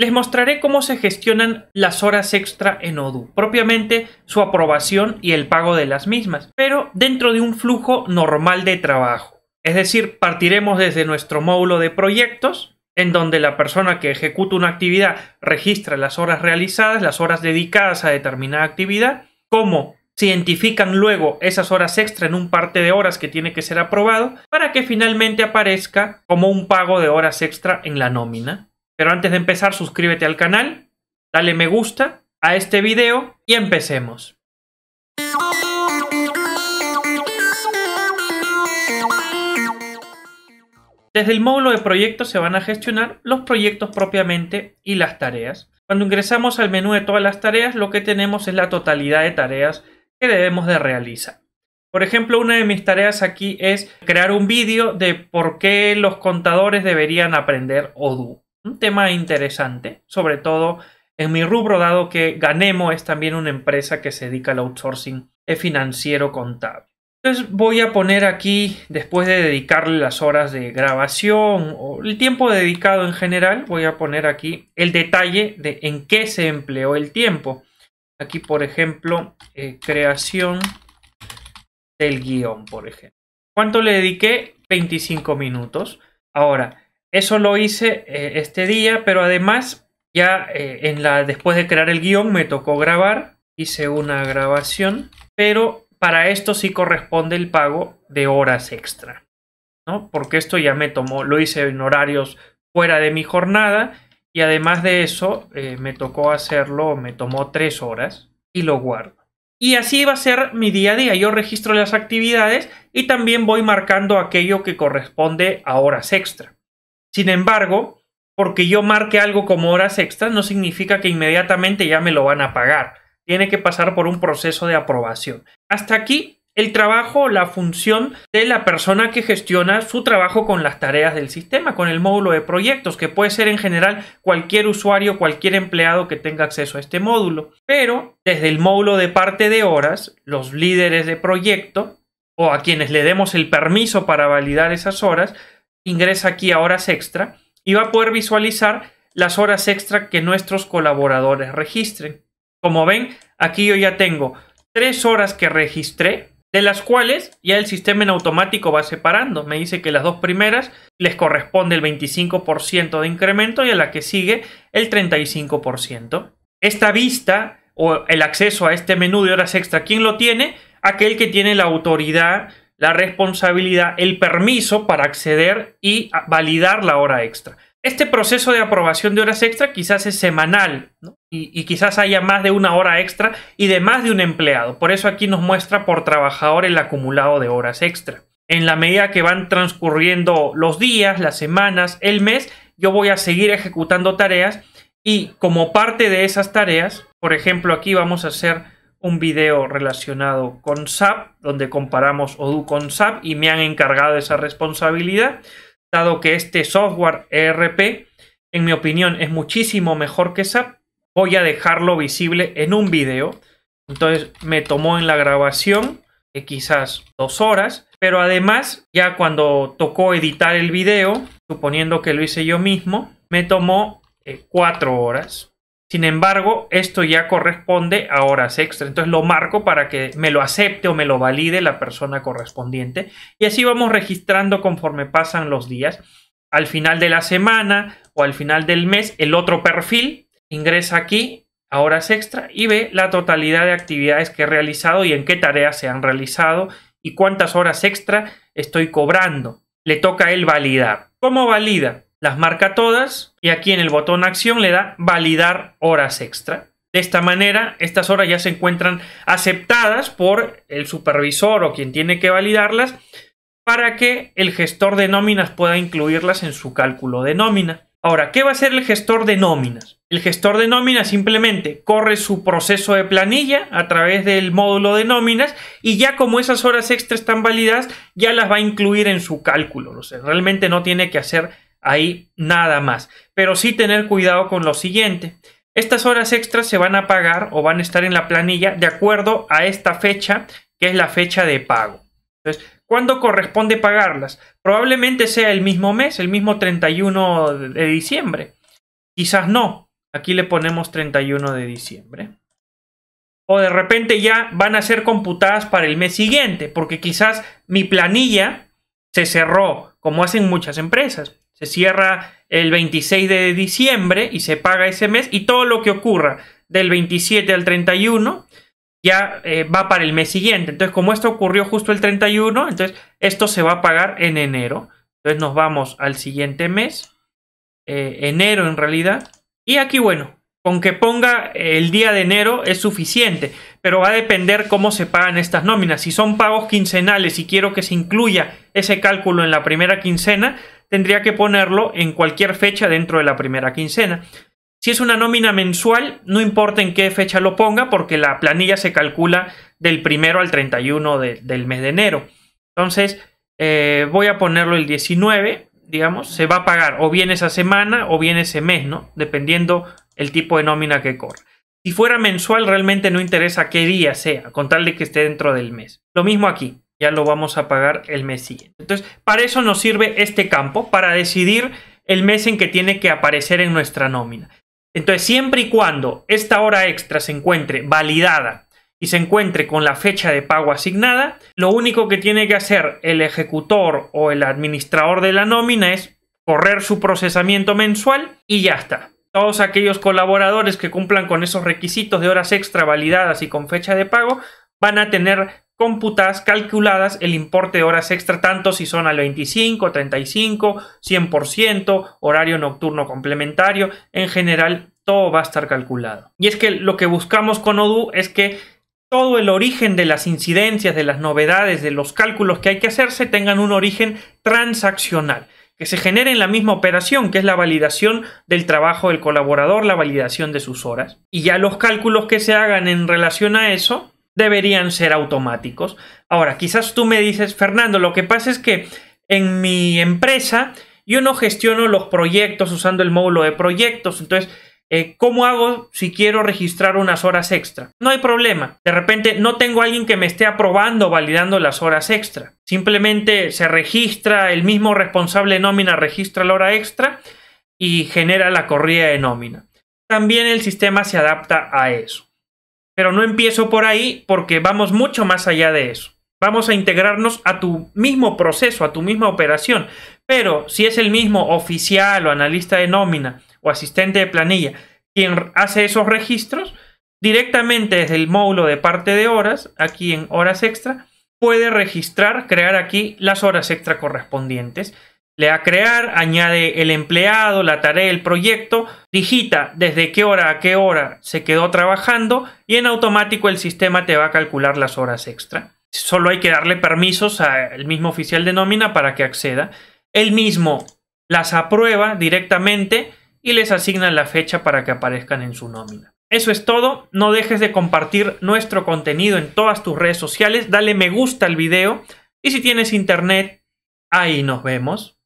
Les mostraré cómo se gestionan las horas extra en Odoo, propiamente su aprobación y el pago de las mismas, pero dentro de un flujo normal de trabajo. Es decir, partiremos desde nuestro módulo de proyectos, en donde la persona que ejecuta una actividad registra las horas realizadas, las horas dedicadas a determinada actividad, cómo se identifican luego esas horas extra en un parte de horas que tiene que ser aprobado, para que finalmente aparezca como un pago de horas extra en la nómina. Pero antes de empezar, suscríbete al canal, dale me gusta a este video y empecemos. Desde el módulo de proyectos se van a gestionar los proyectos propiamente y las tareas. Cuando ingresamos al menú de todas las tareas, lo que tenemos es la totalidad de tareas que debemos de realizar. Por ejemplo, una de mis tareas aquí es crear un vídeo de por qué los contadores deberían aprender Odoo un tema interesante, sobre todo en mi rubro, dado que Ganemo es también una empresa que se dedica al outsourcing financiero contable. Entonces voy a poner aquí, después de dedicarle las horas de grabación o el tiempo dedicado en general, voy a poner aquí el detalle de en qué se empleó el tiempo. Aquí, por ejemplo, eh, creación del guión, por ejemplo. ¿Cuánto le dediqué? 25 minutos. Ahora, eso lo hice eh, este día, pero además ya eh, en la, después de crear el guión me tocó grabar, hice una grabación, pero para esto sí corresponde el pago de horas extra, ¿no? Porque esto ya me tomó, lo hice en horarios fuera de mi jornada y además de eso eh, me tocó hacerlo, me tomó tres horas y lo guardo. Y así va a ser mi día a día. Yo registro las actividades y también voy marcando aquello que corresponde a horas extra. Sin embargo, porque yo marque algo como horas extras no significa que inmediatamente ya me lo van a pagar. Tiene que pasar por un proceso de aprobación. Hasta aquí el trabajo, la función de la persona que gestiona su trabajo con las tareas del sistema, con el módulo de proyectos, que puede ser en general cualquier usuario, cualquier empleado que tenga acceso a este módulo. Pero desde el módulo de parte de horas, los líderes de proyecto o a quienes le demos el permiso para validar esas horas, ingresa aquí a horas extra y va a poder visualizar las horas extra que nuestros colaboradores registren. Como ven, aquí yo ya tengo tres horas que registré, de las cuales ya el sistema en automático va separando. Me dice que las dos primeras les corresponde el 25% de incremento y a la que sigue el 35%. Esta vista o el acceso a este menú de horas extra, ¿quién lo tiene? Aquel que tiene la autoridad la responsabilidad, el permiso para acceder y validar la hora extra. Este proceso de aprobación de horas extra quizás es semanal y, y, quizás haya más de una hora extra y de más de un empleado. Por eso aquí nos muestra por trabajador el acumulado de horas extra. En la medida que van transcurriendo los días, las semanas, el mes, yo voy a seguir ejecutando tareas y como parte de esas tareas, por ejemplo, aquí vamos a hacer un video relacionado con SAP, donde comparamos Odoo con SAP y me han encargado esa responsabilidad, dado que este software ERP, en mi opinión, es muchísimo mejor que SAP, voy a dejarlo visible en un video. Entonces me tomó en la grabación quizás dos horas, pero además ya cuando tocó editar el video, suponiendo que lo hice yo mismo, me tomó eh, cuatro horas. Sin embargo, esto ya corresponde a horas extra. Entonces lo marco para que me lo acepte o me lo valide la persona correspondiente. Y así vamos registrando conforme pasan los días. Al final de la semana o al final del mes, el otro perfil ingresa aquí a horas extra y ve la totalidad de actividades que he realizado y en qué tareas se han realizado y cuántas horas extra estoy cobrando. Le toca a él validar. ¿Cómo valida? las marca todas y aquí en el botón acción le da validar horas extra. De esta manera, estas horas ya se encuentran aceptadas por el supervisor o quien tiene que validarlas para que el gestor de nóminas pueda incluirlas en su cálculo de nómina. Ahora, ¿qué va a hacer el gestor de nóminas? El gestor de nóminas simplemente corre su proceso de planilla a través del módulo de nóminas y ya como esas horas extra están válidas, ya las va a incluir en su cálculo. realmente no tiene que hacer Ahí nada más. Pero sí tener cuidado con lo siguiente. Estas horas extras se van a pagar o van a estar en la planilla de acuerdo a esta fecha, que es la fecha de pago. Entonces, ¿cuándo corresponde pagarlas? Probablemente sea el mismo mes, el mismo 31 de diciembre. Quizás no. Aquí le ponemos 31 de diciembre. O de repente ya van a ser computadas para el mes siguiente, porque quizás mi planilla se cerró, como hacen muchas empresas. Se cierra el 26 de diciembre y se paga ese mes y todo lo que ocurra del 27 al 31 ya eh, va para el mes siguiente. Entonces, como esto ocurrió justo el 31, entonces esto se va a pagar en enero. Entonces nos vamos al siguiente mes, eh, enero en realidad. Y aquí, bueno, con que ponga el día de enero es suficiente, pero va a depender cómo se pagan estas nóminas. Si son pagos quincenales y quiero que se incluya ese cálculo en la primera quincena, tendría que ponerlo en cualquier fecha dentro de la primera quincena. Si es una nómina mensual, no importa en qué fecha lo ponga, porque la planilla se calcula del primero al 31 del mes de enero. Entonces, eh, voy a ponerlo el 19, digamos, se va a pagar o bien esa semana o bien ese mes, ¿no? Dependiendo el tipo de nómina que corra. Si fuera mensual, realmente no interesa qué día sea, con tal de que esté dentro del mes. Lo mismo aquí ya lo vamos a pagar el mes siguiente. Entonces, para eso nos sirve este campo, para decidir el mes en que tiene que aparecer en nuestra nómina. Entonces, siempre y cuando esta hora extra se encuentre validada y se encuentre con la fecha de pago asignada, lo único que tiene que hacer el ejecutor o el administrador de la nómina es correr su procesamiento mensual y ya está. Todos aquellos colaboradores que cumplan con esos requisitos de horas extra validadas y con fecha de pago van a tener computadas, calculadas el importe de horas extra, tanto si son al 25, 35, 100%, horario nocturno complementario, en general todo va a estar calculado. Y es que lo que buscamos con Odoo es que todo el origen de las incidencias, de las novedades, de los cálculos que hay que hacerse tengan un origen transaccional que se genere en la misma operación, que es la validación del trabajo del colaborador, la validación de sus horas. Y ya los cálculos que se hagan en relación a eso deberían ser automáticos. Ahora, quizás tú me dices, Fernando, lo que pasa es que en mi empresa yo no gestiono los proyectos usando el módulo de proyectos, entonces... Eh, ¿Cómo hago si quiero registrar unas horas extra? No hay problema. De repente no tengo alguien que me esté aprobando o validando las horas extra. Simplemente se registra, el mismo responsable de nómina registra la hora extra y genera la corrida de nómina. También el sistema se adapta a eso. Pero no empiezo por ahí porque vamos mucho más allá de eso. Vamos a integrarnos a tu mismo proceso, a tu misma operación. Pero si es el mismo oficial o analista de nómina o asistente de planilla quien hace esos registros, directamente desde el módulo de parte de horas, aquí en horas extra, puede registrar, crear aquí las horas extra correspondientes le da a crear, añade el empleado, la tarea, el proyecto, digita desde qué hora a qué hora se quedó trabajando y en automático el sistema te va a calcular las horas extra. Solo hay que darle permisos al mismo oficial de nómina para que acceda. Él mismo las aprueba directamente y les asigna la fecha para que aparezcan en su nómina. Eso es todo, no dejes de compartir nuestro contenido en todas tus redes sociales, dale me gusta al video y si tienes internet, ahí nos vemos.